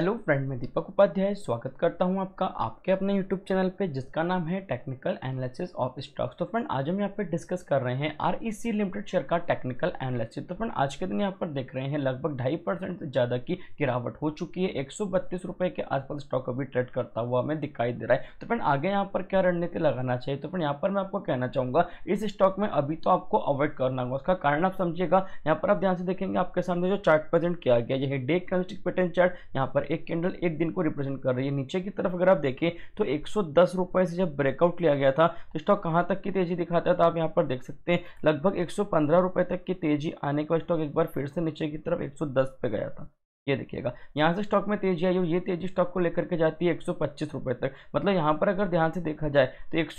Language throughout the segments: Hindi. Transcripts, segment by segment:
हेलो फ्रेंड मैं दीपक उपाध्याय स्वागत करता हूं आपका आपके अपने यूट्यूब चैनल पे जिसका नाम है टेक्निकल एनालिसिस ऑफ स्टॉक्स तो फ्रेंड आज हम यहाँ पे डिस्कस कर रहे हैं आर लिमिटेड शेयर का टेक्निकल एनालिसिस तो फ्रेंड आज के दिन यहाँ पर देख रहे हैं लगभग ढाई परसेंट से ज़्यादा की गिरावट हो चुकी है एक रुपए के आसपास स्टॉक अभी ट्रेड करता हुआ हमें दिखाई दे रहा है तो फ्रेंड आगे यहाँ पर क्या रणनीति लगाना चाहिए तो फ्रेंड यहाँ पर मैं आपको कहना चाहूँगा इस स्टॉक में अभी तो आपको अवॉइड करना होगा उसका कारण आप समझिएगा यहाँ पर आप ध्यान से देखेंगे आपके सामने जो चार्ट प्रेजेंट किया गया यह डे कैंडस्टिक पेटर्न चार्ट यहाँ पर एक कैंडल एक दिन को रिप्रेजेंट कर रही है नीचे की तरफ अगर आप देखें तो एक सौ से जब ब्रेकआउट लिया गया था तो स्टॉक कहाँ तक की तेजी दिखाता है तो आप यहाँ पर देख सकते हैं लगभग एक रुपए तक की तेजी आने के बाद स्टॉक एक बार फिर से नीचे की तरफ एक पे गया था ये देखिएगा यहाँ से स्टॉक में तेजी आई और ये तेजी स्टॉक को लेकर के जाती है एक रुपए तक मतलब यहाँ पर अगर ध्यान से देखा जाए तो एक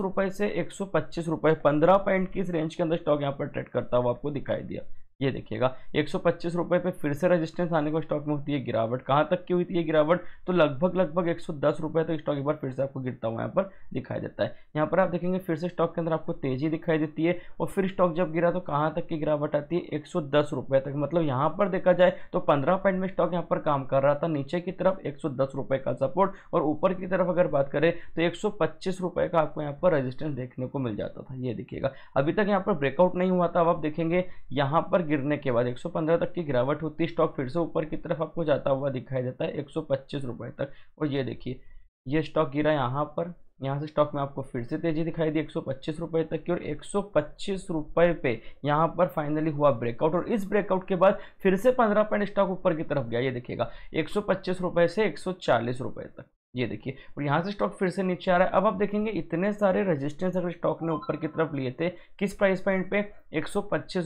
रुपए से एक सौ रुपए पंद्रह पॉइंट की इस रेंज के अंदर स्टॉक यहाँ पर ट्रेड करता हुआ आपको दिखाई दिया ये देखिएगा एक सौ पे फिर से रजिस्टेंस आने को स्टॉक में होती है गिरावट कहाँ तक की हुई थी ये गिरावट तो लगभग लगभग एक सौ तक स्टॉक एक बार फिर से आपको गिरता हुआ यहाँ पर दिखाई देता है यहाँ पर आप देखेंगे फिर से स्टॉक के अंदर आपको तेजी दिखाई देती है और फिर स्टॉक जब गिरा तो कहाँ तक की गिरावट आती है एक तक मतलब यहाँ पर देखा जाए तो पंद्रह पॉइंट में स्टॉक यहाँ पर काम कर रहा था नीचे की तरफ एक का सपोर्ट और ऊपर की तरफ अगर बात करें तो एक का आपको यहाँ पर रजिस्टेंस देखने को मिल जाता था ये देखिएगा अभी तक यहाँ पर ब्रेकआउट नहीं हुआ था अब आप देखेंगे यहाँ पर गिरने के बाद 115 तक की गिरावट होती है स्टॉक फिर से ऊपर की तरफ आपको जाता हुआ दिखाई देता है एक रुपए तक और ये देखिए ये स्टॉक गिरा यहाँ पर यहाँ से स्टॉक में आपको फिर से तेजी दिखाई दी एक रुपए तक की और एक रुपए पे यहाँ पर फाइनली हुआ ब्रेकआउट और इस ब्रेकआउट के बाद फिर से पंद्रह पॉइंट स्टॉक ऊपर की तरफ गया ये देखिएगा एक रुपए से एक रुपए तक ये देखिए और यहाँ से स्टॉक फिर से नीचे आ रहा है अब आप देखेंगे इतने सारे रेजिस्टेंस अगर स्टॉक ने ऊपर की तरफ लिए थे किस प्राइस पॉइंट पे एक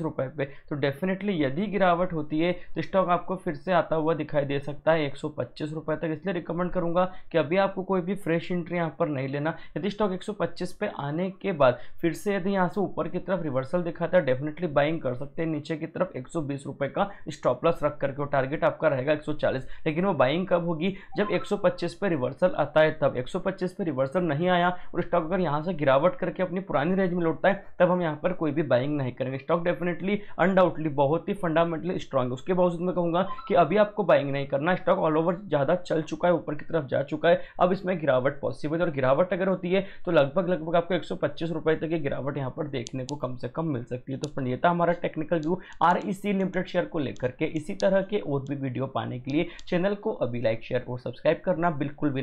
रुपए पे तो डेफिनेटली यदि गिरावट होती है तो स्टॉक आपको फिर से आता हुआ दिखाई दे सकता है एक रुपए तक इसलिए रिकमेंड करूँगा कि अभी आपको कोई भी फ्रेश एंट्री यहाँ पर नहीं लेना यदि स्टॉक एक पे आने के बाद फिर से यदि यहाँ से ऊपर की तरफ रिवर्सल दिखाता है डेफिनेटली बाइंग कर सकते हैं नीचे की तरफ एक रुपए का स्टॉप लॉस रख करके टारगेट आपका रहेगा एक लेकिन वो बाइंग कब होगी जब एक पे रिवर्स रिवर्सल आता है तब 125 पे रिवर्सल नहीं आया और स्टॉक अगर यहाँ से गिरावट करके अपनी पुरानी रेंज में लौटता है तब हम यहाँ पर कोई भी बाइंग नहीं करेंगे स्टॉक डेफिनेटली अनडाउटली बहुत ही फंडामेंटली स्ट्रॉन्ग है उसके बावजूद मैं कहूँगा कि अभी आपको बाइंग नहीं करना स्टॉक ऑल ओवर ज़्यादा चल चुका है ऊपर की तरफ जा चुका है अब इसमें गिरावट पॉसिबल है और गिरावट अगर होती है तो लगभग लगभग आपको एक तक की गिरावट यहाँ पर देखने को कम से कम मिल सकती है तो फंड हमारा technical view R limited share को लेकर के इसी तरह के और भी वीडियो पाने के लिए चैनल को अभी लाइक शेयर और सब्सक्राइब करना बिल्कुल भी